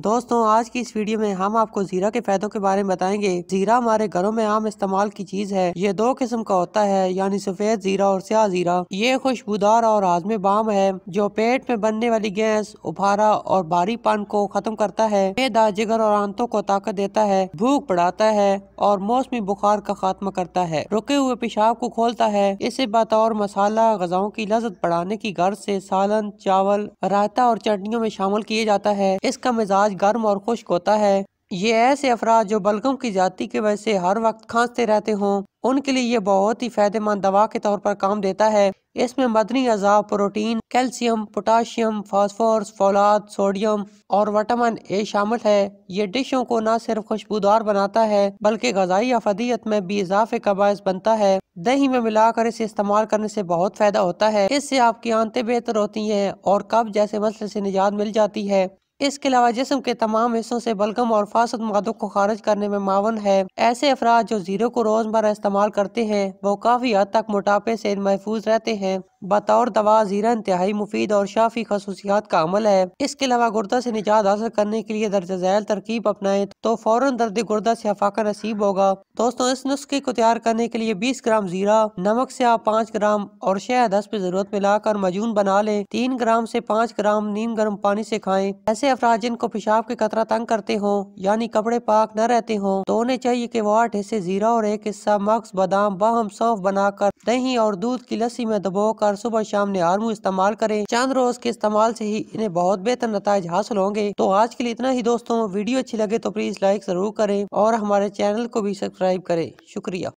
दोस्तों आज की इस वीडियो में हम आपको जीरा के फायदों के बारे में बताएंगे जीरा हमारे घरों में आम इस्तेमाल की चीज है ये दो किस्म का होता है यानी सफेद जीरा और स्याह जीरा ये खुशबूदार और हाजमे बाम है जो पेट में बनने वाली गैस उभारा और भारी पान को खत्म करता है बेदा जिगर और आंतों को ताकत देता है भूख बढ़ाता है और मौसमी बुखार का खात्मा करता है रुके हुए पेशाब को खोलता है इसे बतौर मसाला गजाओं की लजत बढ़ाने की गर्ज से सालन चावल रायता और चटनियों में शामिल किया जाता है इसका मिजाज मिजाज गर्म और खुश्क होता है ये ऐसे अफराद जो बलगम की जाति की वजह से हर वक्त खांसते रहते हों उनके लिए ये बहुत ही फायदेमंद दवा के तौर पर काम देता है इसमें मदनी अजा प्रोटीन कैल्शियम पोटाशियम फास्फोरस फौलाद सोडियम और वटामिन ए शामिल है ये डिशों को न सिर्फ खुशबूदार बनाता है बल्कि गजाई अफदियत में भी इजाफे का बायस बनता है दही में मिलाकर इसे इस्तेमाल करने से बहुत फायदा होता है इससे आपकी आंतें बेहतर होती हैं और कब जैसे मसले से निजात मिल जाती है इसके अलावा जिसम के तमाम हिस्सों से बलगम और फासद मादों को खारिज करने में मावन है ऐसे अफराद जो जीरो को रोजमर्रा इस्तेमाल करते हैं वो काफ़ी हद तक मोटापे से महफूज रहते हैं बतौर दवा जीरा इंतहाई मुफीद और शाफी खसूसियात का अमल है इसके अलावा गुर्दा से निजात हासिल करने के लिए दर्ज झैल तरकीब अपनाएं तो फौरन दर्द गुर्दा से अफाका नसीब होगा दोस्तों इस नुस्खे को तैयार करने के लिए बीस ग्राम जीरा नमक से आप पाँच ग्राम और शहद हसब जरूरत मिलाकर मजून बना लें तीन ग्राम से पाँच ग्राम नीम गर्म पानी से खाएं ऐसे अफराज जिनको पेशाब के कतरा तंग करते हों यानी कपड़े पाक न रहते हों तो उन्हें चाहिए कि वो आठ हिस्से जीरा और एक हिस्सा मक्स बादाम बाहम सौफ बनाकर दही और दूध की लस्सी में दबो कर हर सुबह शाम निहारमू इस्तेमाल करें चांद रोज के इस्तेमाल से ही इन्हें बहुत बेहतर नतज हासिल होंगे तो आज के लिए इतना ही दोस्तों वीडियो अच्छी लगे तो प्लीज लाइक जरूर करें और हमारे चैनल को भी सब्सक्राइब करें शुक्रिया